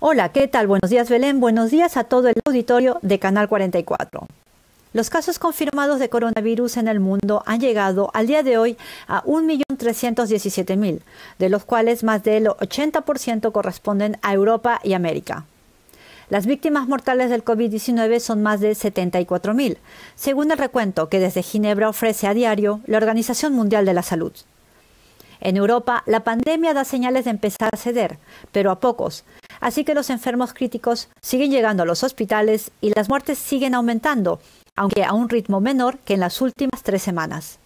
Hola, ¿qué tal? Buenos días Belén, buenos días a todo el auditorio de Canal 44. Los casos confirmados de coronavirus en el mundo han llegado al día de hoy a 1.317.000, de los cuales más del 80% corresponden a Europa y América. Las víctimas mortales del COVID-19 son más de 74.000, según el recuento que desde Ginebra ofrece a diario la Organización Mundial de la Salud. En Europa, la pandemia da señales de empezar a ceder, pero a pocos. Así que los enfermos críticos siguen llegando a los hospitales y las muertes siguen aumentando, aunque a un ritmo menor que en las últimas tres semanas.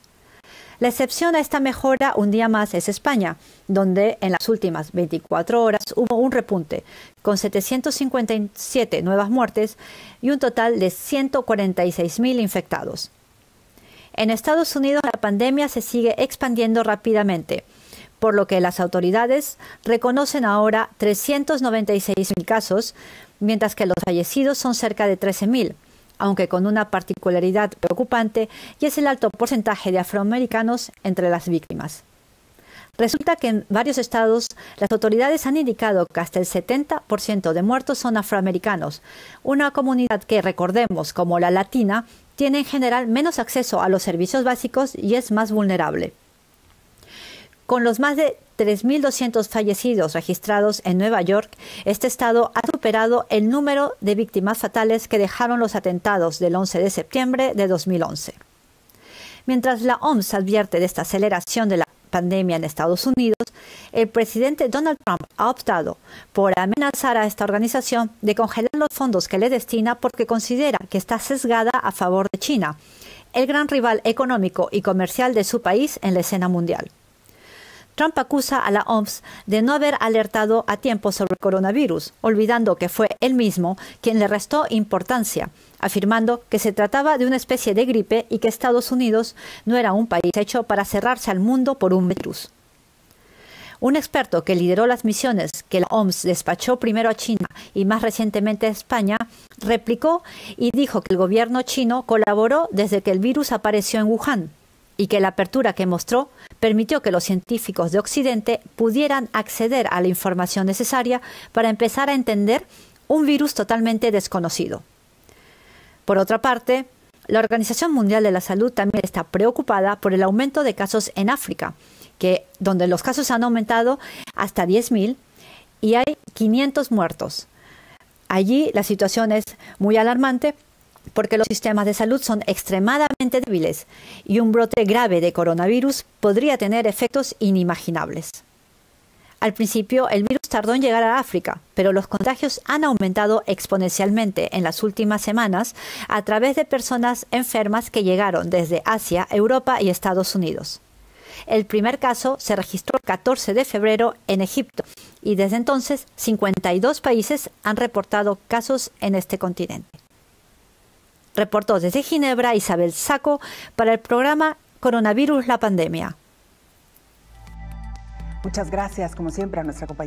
La excepción a esta mejora un día más es España, donde en las últimas 24 horas hubo un repunte, con 757 nuevas muertes y un total de 146.000 infectados. En Estados Unidos la pandemia se sigue expandiendo rápidamente, por lo que las autoridades reconocen ahora 396.000 casos, mientras que los fallecidos son cerca de 13.000 aunque con una particularidad preocupante, y es el alto porcentaje de afroamericanos entre las víctimas. Resulta que en varios estados las autoridades han indicado que hasta el 70% de muertos son afroamericanos, una comunidad que recordemos como la latina tiene en general menos acceso a los servicios básicos y es más vulnerable. Con los más de 3.200 fallecidos registrados en Nueva York, este estado ha superado el número de víctimas fatales que dejaron los atentados del 11 de septiembre de 2011. Mientras la OMS advierte de esta aceleración de la pandemia en Estados Unidos, el presidente Donald Trump ha optado por amenazar a esta organización de congelar los fondos que le destina porque considera que está sesgada a favor de China, el gran rival económico y comercial de su país en la escena mundial. Trump acusa a la OMS de no haber alertado a tiempo sobre el coronavirus, olvidando que fue él mismo quien le restó importancia, afirmando que se trataba de una especie de gripe y que Estados Unidos no era un país hecho para cerrarse al mundo por un virus. Un experto que lideró las misiones que la OMS despachó primero a China y más recientemente a España, replicó y dijo que el gobierno chino colaboró desde que el virus apareció en Wuhan y que la apertura que mostró permitió que los científicos de Occidente pudieran acceder a la información necesaria para empezar a entender un virus totalmente desconocido. Por otra parte, la Organización Mundial de la Salud también está preocupada por el aumento de casos en África, que, donde los casos han aumentado hasta 10.000 y hay 500 muertos. Allí la situación es muy alarmante porque los sistemas de salud son extremadamente débiles y un brote grave de coronavirus podría tener efectos inimaginables. Al principio, el virus tardó en llegar a África, pero los contagios han aumentado exponencialmente en las últimas semanas a través de personas enfermas que llegaron desde Asia, Europa y Estados Unidos. El primer caso se registró el 14 de febrero en Egipto y desde entonces 52 países han reportado casos en este continente. Reportó desde Ginebra Isabel Saco para el programa Coronavirus la Pandemia. Muchas gracias, como siempre, a nuestra compañera.